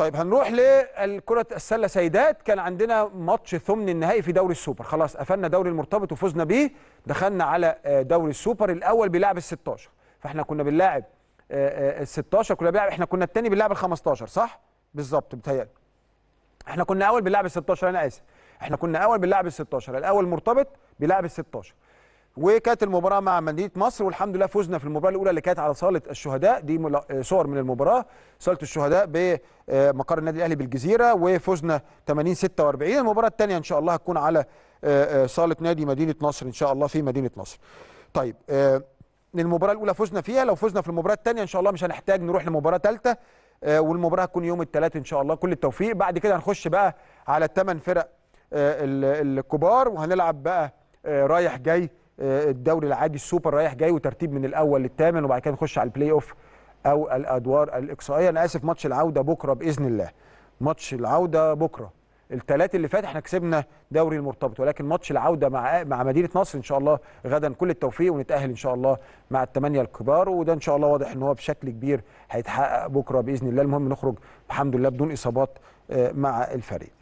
طيب هنروح لكرة السلة سيدات كان عندنا ماتش ثمن النهائي في دوري السوبر خلاص قفلنا دوري المرتبط وفزنا بيه دخلنا على آه، دوري السوبر الأول بيلعب ال 16 فاحنا كنا بنلاعب آه، آه، ال 16 كنا بنلاعب احنا كنا الثاني بنلاعب ال 15 صح؟ بالظبط بتهيألي احنا كنا أول بنلاعب ال 16 أنا آسف احنا كنا أول بنلاعب ال 16 الأول مرتبط بيلعب ال 16 وكانت المباراه مع مدينه مصر والحمد لله فزنا في المباراه الاولى اللي كانت على صاله الشهداء دي صور من المباراه صاله الشهداء بمقر آه، النادي الاهلي بالجزيره وفزنا 80 46 المباراه الثانيه ان شاء الله هتكون على آه، آه، صاله نادي مدينه نصر ان شاء الله في مدينه نصر طيب المباراه الاولى فزنا فيها لو فزنا في المباراه الثانيه ان شاء الله مش هنحتاج نروح لمباراه ثالثه والمباراه هتكون يوم الثلاث ان شاء الله كل التوفيق بعد كده هنخش بقى على الثمان فرق الكبار وهنلعب بقى رايح جاي آه، الدوري العادي السوبر رايح جاي وترتيب من الاول للثامن وبعد كده نخش على البلاي اوف او الادوار الاقصائيه انا اسف ماتش العوده بكره باذن الله ماتش العوده بكره الثلاث اللي فات احنا كسبنا دوري المرتبط ولكن ماتش العوده مع مع مدينه نصر ان شاء الله غدا كل التوفيق ونتاهل ان شاء الله مع الثمانيه الكبار وده ان شاء الله واضح ان هو بشكل كبير هيتحقق بكره باذن الله المهم نخرج الحمد لله بدون اصابات آه، مع الفريق